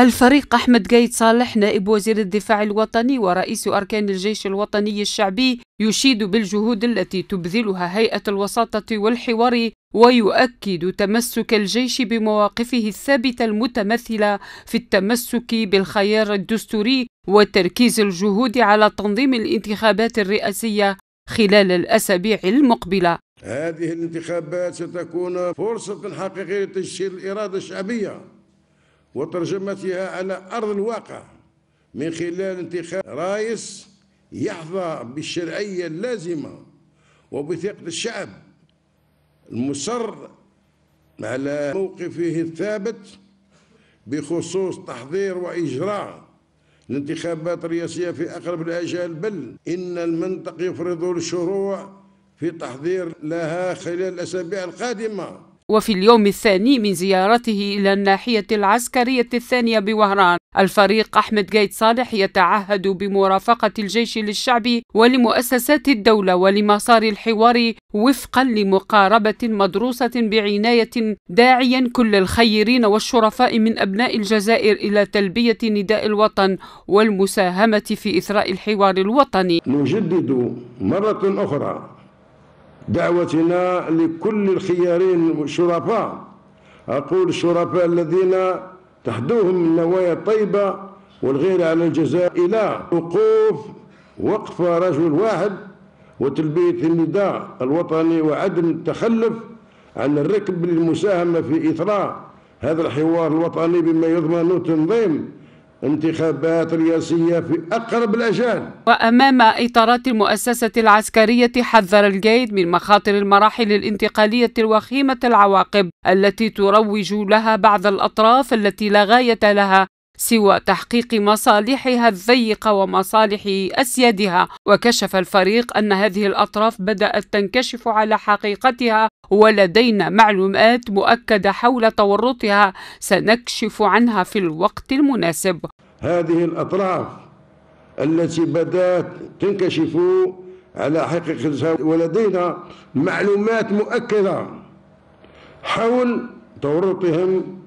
الفريق أحمد قايد صالح نائب وزير الدفاع الوطني ورئيس أركان الجيش الوطني الشعبي يشيد بالجهود التي تبذلها هيئة الوساطة والحوار ويؤكد تمسك الجيش بمواقفه الثابتة المتمثلة في التمسك بالخيار الدستوري وتركيز الجهود على تنظيم الانتخابات الرئاسية خلال الأسابيع المقبلة هذه الانتخابات ستكون فرصة حقيقية لتسجيل الإرادة الشعبية وترجمتها على أرض الواقع من خلال انتخاب رئيس يحظى بالشرعية اللازمة وبثقة الشعب المصر على موقفه الثابت بخصوص تحضير وإجراء الانتخابات الرئاسية في أقرب الأجال بل إن المنطق يفرض الشروع في تحضير لها خلال الأسابيع القادمة وفي اليوم الثاني من زيارته إلى الناحية العسكرية الثانية بوهران الفريق أحمد قايد صالح يتعهد بمرافقة الجيش للشعب ولمؤسسات الدولة ولمسار الحوار وفقا لمقاربة مدروسة بعناية داعيا كل الخيرين والشرفاء من أبناء الجزائر إلى تلبية نداء الوطن والمساهمة في إثراء الحوار الوطني نجدد مرة أخرى دعوتنا لكل الخيارين الشرفاء أقول الشرفاء الذين تحدوهم النوايا الطيبة والغير على الجزاء إلى وقوف وقف رجل واحد وتلبية النداء الوطني وعدم التخلف عن الركب للمساهمة في إثراء هذا الحوار الوطني بما يضمن تنظيم انتخابات رئاسية في أقرب الأجال وأمام إطارات المؤسسة العسكرية حذر الجيد من مخاطر المراحل الانتقالية الوخيمة العواقب التي تروج لها بعض الأطراف التي لا غاية لها سوى تحقيق مصالحها الضيقة ومصالح أسيادها وكشف الفريق أن هذه الأطراف بدأت تنكشف على حقيقتها ولدينا معلومات مؤكدة حول تورطها سنكشف عنها في الوقت المناسب هذه الأطراف التي بدأت تنكشف على حقيقتها ولدينا معلومات مؤكدة حول تورطهم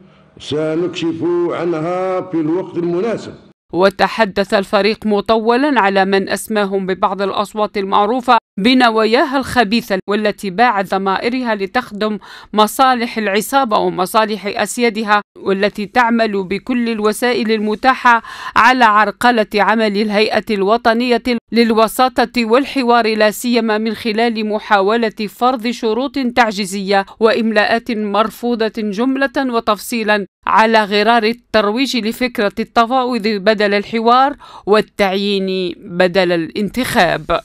سنكشف عنها في الوقت المناسب وتحدث الفريق مطولا على من اسماهم ببعض الاصوات المعروفه بنواياها الخبيثه والتي باعت ضمائرها لتخدم مصالح العصابه ومصالح اسيادها والتي تعمل بكل الوسائل المتاحه على عرقله عمل الهيئه الوطنيه للوساطة والحوار لا سيما من خلال محاولة فرض شروط تعجيزية وإملاءات مرفوضة جملة وتفصيلا على غرار الترويج لفكرة التفاوض بدل الحوار والتعيين بدل الانتخاب